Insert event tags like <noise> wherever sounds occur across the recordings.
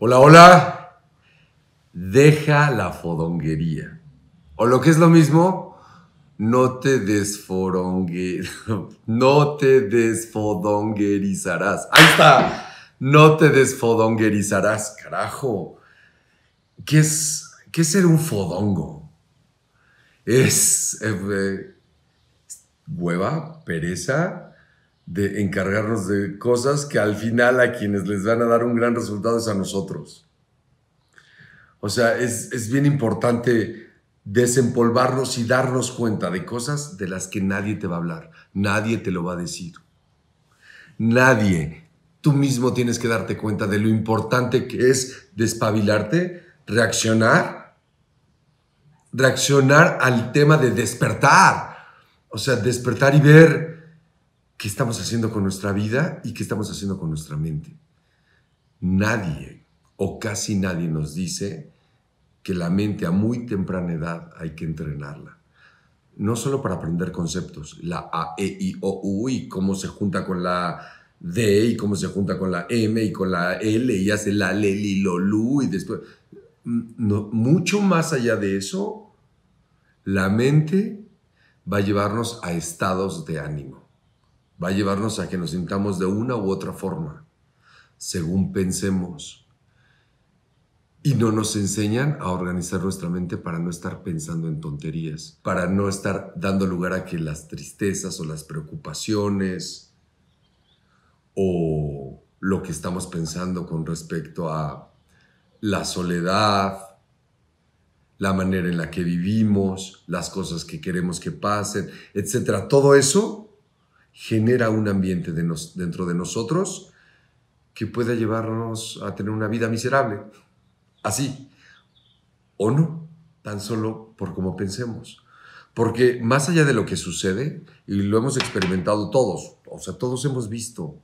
Hola, hola. Deja la fodonguería. O lo que es lo mismo, no te desforongue, <laughs> no te desfodonguerizarás. Ahí está. No te desfodonguerizarás, carajo. ¿Qué es, qué es ser un fodongo? Es eh, hueva, pereza, de encargarnos de cosas que al final a quienes les van a dar un gran resultado es a nosotros. O sea, es, es bien importante desempolvarnos y darnos cuenta de cosas de las que nadie te va a hablar, nadie te lo va a decir. Nadie. Tú mismo tienes que darte cuenta de lo importante que es despabilarte, reaccionar, reaccionar al tema de despertar. O sea, despertar y ver qué estamos haciendo con nuestra vida y qué estamos haciendo con nuestra mente. Nadie o casi nadie nos dice que la mente a muy temprana edad hay que entrenarla. No solo para aprender conceptos, la A, E, I, O, U y cómo se junta con la D y cómo se junta con la M y con la L y hace la L, L, y después... Mm, mucho más allá de eso, la mente va a llevarnos a estados de ánimo va a llevarnos a que nos sintamos de una u otra forma, según pensemos. Y no nos enseñan a organizar nuestra mente para no estar pensando en tonterías, para no estar dando lugar a que las tristezas o las preocupaciones o lo que estamos pensando con respecto a la soledad, la manera en la que vivimos, las cosas que queremos que pasen, etcétera. Todo eso genera un ambiente dentro de nosotros que pueda llevarnos a tener una vida miserable. Así. O no, tan solo por cómo pensemos. Porque más allá de lo que sucede, y lo hemos experimentado todos, o sea, todos hemos visto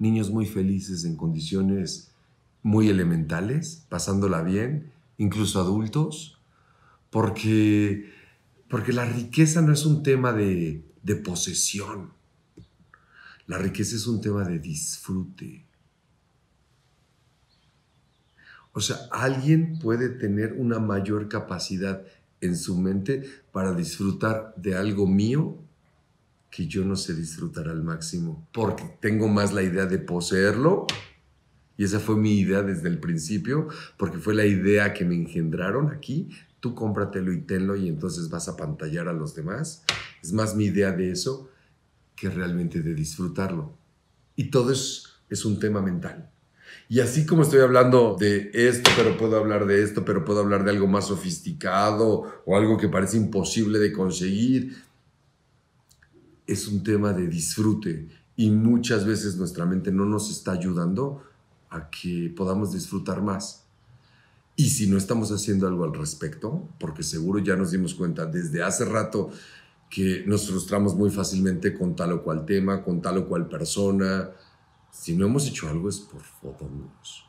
niños muy felices en condiciones muy elementales, pasándola bien, incluso adultos, porque, porque la riqueza no es un tema de, de posesión, la riqueza es un tema de disfrute. O sea, alguien puede tener una mayor capacidad en su mente para disfrutar de algo mío que yo no sé disfrutar al máximo, porque tengo más la idea de poseerlo, y esa fue mi idea desde el principio, porque fue la idea que me engendraron aquí, tú cómpratelo y tenlo y entonces vas a pantallar a los demás, es más mi idea de eso que realmente de disfrutarlo. Y todo es, es un tema mental. Y así como estoy hablando de esto, pero puedo hablar de esto, pero puedo hablar de algo más sofisticado o algo que parece imposible de conseguir, es un tema de disfrute. Y muchas veces nuestra mente no nos está ayudando a que podamos disfrutar más. Y si no estamos haciendo algo al respecto, porque seguro ya nos dimos cuenta desde hace rato que nos frustramos muy fácilmente con tal o cual tema, con tal o cual persona. Si no hemos hecho algo es por fodondos,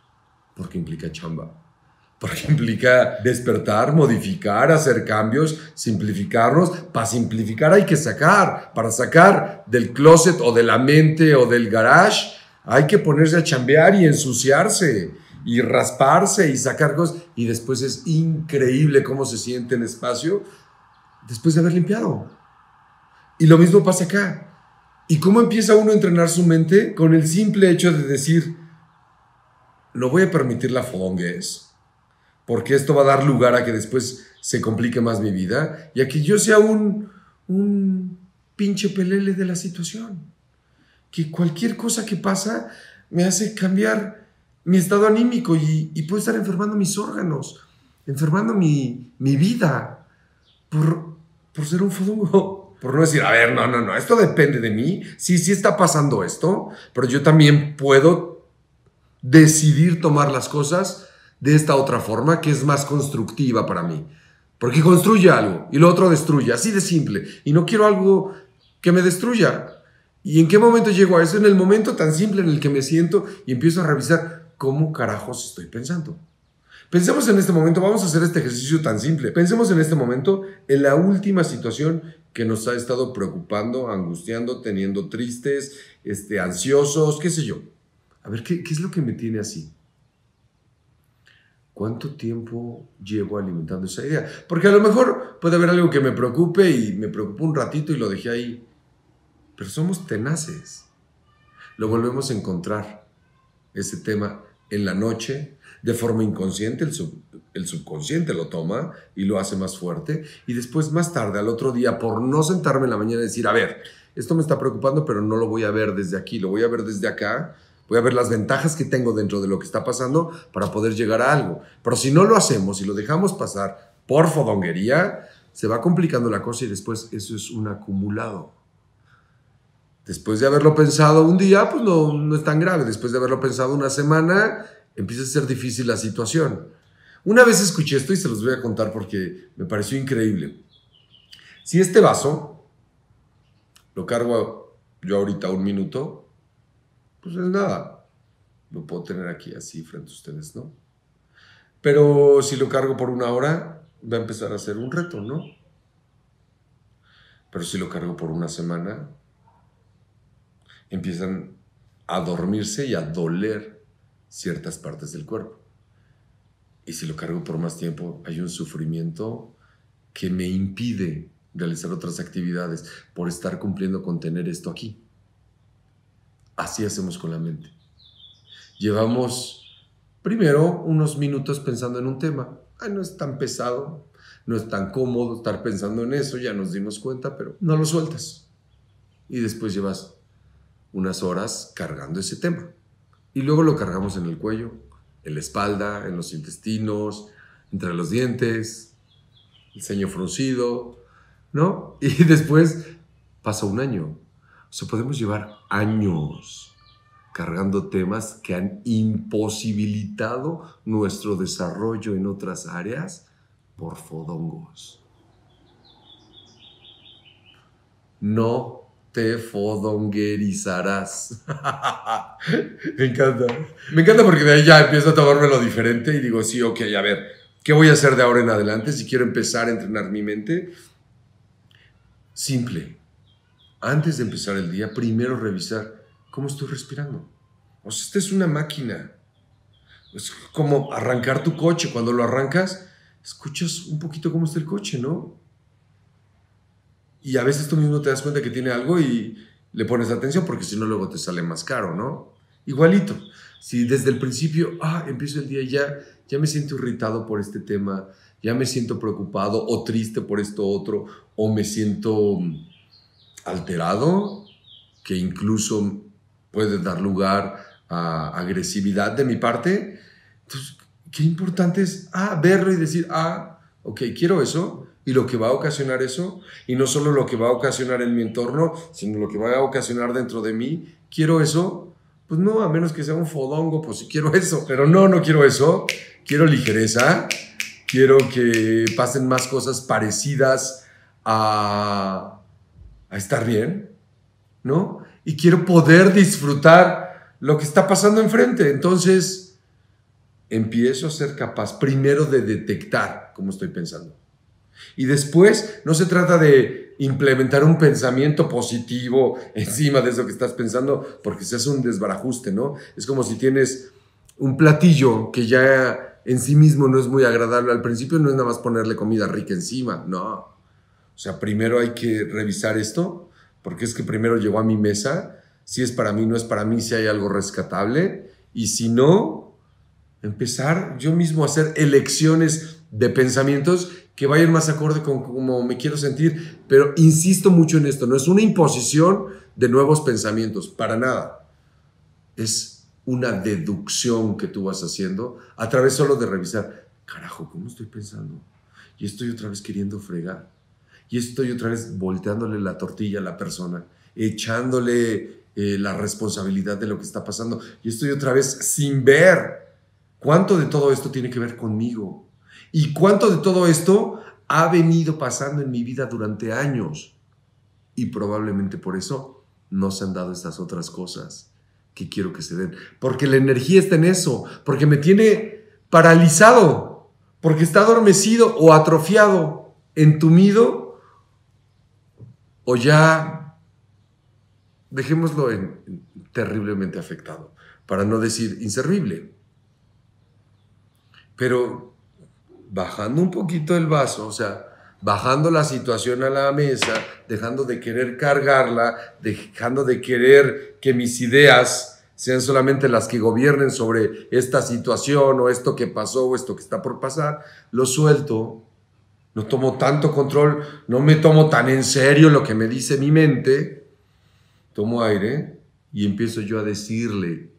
porque implica chamba, porque implica despertar, modificar, hacer cambios, simplificarnos. Para simplificar hay que sacar, para sacar del closet o de la mente o del garage, hay que ponerse a chambear y ensuciarse y rasparse y sacar cosas. Y después es increíble cómo se siente en espacio después de haber limpiado. Y lo mismo pasa acá. ¿Y cómo empieza uno a entrenar su mente? Con el simple hecho de decir, lo voy a permitir la fongues porque esto va a dar lugar a que después se complique más mi vida y a que yo sea un, un pinche pelele de la situación. Que cualquier cosa que pasa me hace cambiar mi estado anímico y, puede puedo estar enfermando mis órganos, enfermando mi, vida por, ser un fodongo por no decir, a ver, no, no, no, esto depende de mí, sí, sí está pasando esto, pero yo también puedo decidir tomar las cosas de esta otra forma que es más constructiva para mí. Porque construye algo y lo otro destruye, así de simple. Y no quiero algo que me destruya. ¿Y en qué momento llego a eso? En el momento tan simple en el que me siento y empiezo a revisar cómo carajos estoy pensando. Pensemos en este momento, vamos a hacer este ejercicio tan simple. Pensemos en este momento en la última situación que nos ha estado preocupando, angustiando, teniendo tristes, este, ansiosos, qué sé yo. A ver, ¿qué, qué es lo que me tiene así? ¿Cuánto tiempo llevo alimentando esa idea? Porque a lo mejor puede haber algo que me preocupe y me preocupó un ratito y lo dejé ahí. Pero somos tenaces. Lo volvemos a encontrar, ese tema en la noche, de forma inconsciente, el, subconsciente lo toma y lo hace más fuerte, y después más tarde, al otro día, por no sentarme en la mañana y decir, a ver, esto me está preocupando, pero no lo voy a ver desde aquí, lo voy a ver desde acá, voy a ver las ventajas que tengo dentro de lo que está pasando para poder llegar a algo. Pero si no lo hacemos y lo dejamos pasar por fodonguería, se va complicando la cosa y después eso es un acumulado. Después de haberlo pensado un día, pues no, no es tan grave. Después de haberlo pensado una semana, empieza a ser difícil la situación. Una vez escuché esto y se los voy a contar porque me pareció increíble. Si este vaso lo cargo yo ahorita un minuto, pues es nada. Lo puedo tener aquí así frente a ustedes, ¿no? Pero si lo cargo por una hora, va a empezar a ser un reto, ¿no? Pero si lo cargo por una semana, empiezan a dormirse y a doler ciertas partes del cuerpo. Y si lo cargo por más tiempo, hay un sufrimiento que me impide realizar otras actividades por estar cumpliendo con tener esto aquí. Así hacemos con la mente. Llevamos primero unos minutos pensando en un tema. no es tan pesado, no es tan cómodo estar pensando en eso, ya nos dimos cuenta, pero no lo sueltas. Y después llevas unas horas cargando ese tema. Y luego lo cargamos en el cuello, en la espalda, en los intestinos, entre los dientes, el ceño fruncido, ¿no? <laughs> Y después pasa un año. O sea, podemos llevar años cargando temas que han imposibilitado nuestro desarrollo en otras áreas por fodongos. No te fodonguerizarás. <laughs> me encanta. Me encanta porque de ahí ya empiezo a tomarme lo diferente y digo, sí, ok, a ver, ¿qué voy a hacer de ahora en adelante si quiero empezar a entrenar mi mente? Simple. Antes de empezar el día, primero revisar cómo estoy respirando. O sea, esta es una máquina. Es como arrancar tu coche. Cuando lo arrancas, escuchas un poquito cómo está el coche, ¿no? y a veces tú mismo te das cuenta que tiene algo y le pones atención porque si no luego te sale más caro, ¿no? Igualito. Si desde el principio, ah, empiezo el día y ya, ya me siento irritado por este tema, ya me siento preocupado o triste por esto otro, o me siento mm, alterado, que incluso puede dar lugar a agresividad de mi parte. Entonces, qué importante es ah, verlo y decir, ah, ok, quiero eso, y lo que va a ocasionar eso, y no solo lo que va a ocasionar en mi entorno, sino lo que va a ocasionar dentro de mí, quiero eso, pues no, a menos que sea un fodongo, pues sí quiero eso, pero no, no quiero eso, quiero ligereza, quiero que pasen más cosas parecidas a, a estar bien, ¿no? Y quiero poder disfrutar lo que está pasando enfrente, entonces empiezo a ser capaz primero de detectar cómo estoy pensando. Y después no se trata de implementar un pensamiento positivo encima de eso que estás pensando, porque se hace un desbarajuste, ¿no? Es como si tienes un platillo que ya en sí mismo no es muy agradable. Al principio no es nada más ponerle comida rica encima, no. O sea, primero hay que revisar esto, porque es que primero llegó a mi mesa, si es para mí, no es para mí, si hay algo rescatable, y si no, empezar yo mismo a hacer elecciones de pensamientos que vayan más acorde con cómo me quiero sentir. Pero insisto mucho en esto, no es una imposición de nuevos pensamientos, para nada. Es una deducción que tú vas haciendo a través solo de revisar, carajo, ¿cómo estoy pensando? Y estoy otra vez queriendo fregar. Y estoy otra vez volteándole la tortilla a la persona, echándole eh, la responsabilidad de lo que está pasando. Y estoy otra vez sin ver cuánto de todo esto tiene que ver conmigo ¿Y cuánto de todo esto ha venido pasando en mi vida durante años? Y probablemente por eso no se han dado estas otras cosas que quiero que se den. Porque la energía está en eso, porque me tiene paralizado, porque está adormecido o atrofiado, entumido, o ya, dejémoslo en, terriblemente afectado, para no decir inservible. Pero bajando un poquito el vaso, o sea, bajando la situación a la mesa, dejando de querer cargarla, dejando de querer que mis ideas sean solamente las que gobiernen sobre esta situación o esto que pasó o esto que está por pasar, lo suelto, no tomo tanto control, no me tomo tan en serio lo que me dice mi mente, tomo aire y empiezo yo a decirle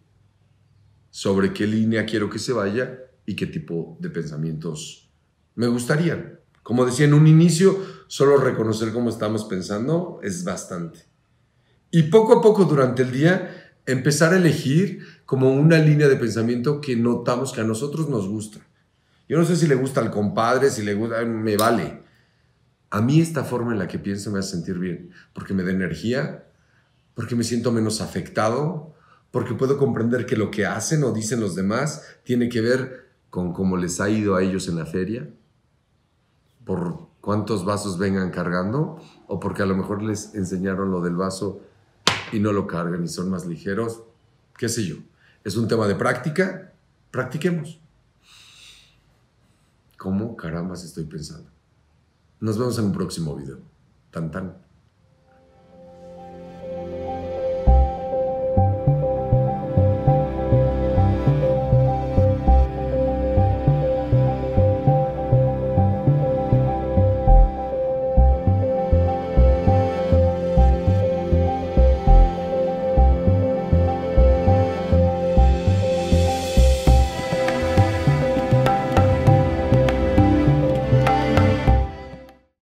sobre qué línea quiero que se vaya y qué tipo de pensamientos me gustaría? Como decía en un inicio, solo reconocer cómo estamos pensando es bastante. Y poco a poco durante el día empezar a elegir como una línea de pensamiento que notamos que a nosotros nos gusta. Yo no sé si le gusta al compadre, si le gusta, me vale. A mí esta forma en la que pienso me hace sentir bien, porque me da energía, porque me siento menos afectado, porque puedo comprender que lo que hacen o dicen los demás tiene que ver con cómo les ha ido a ellos en la feria, por cuántos vasos vengan cargando, o porque a lo mejor les enseñaron lo del vaso y no lo cargan y son más ligeros, qué sé yo. Es un tema de práctica, practiquemos. ¿Cómo carambas estoy pensando? Nos vemos en un próximo video. Tan tan.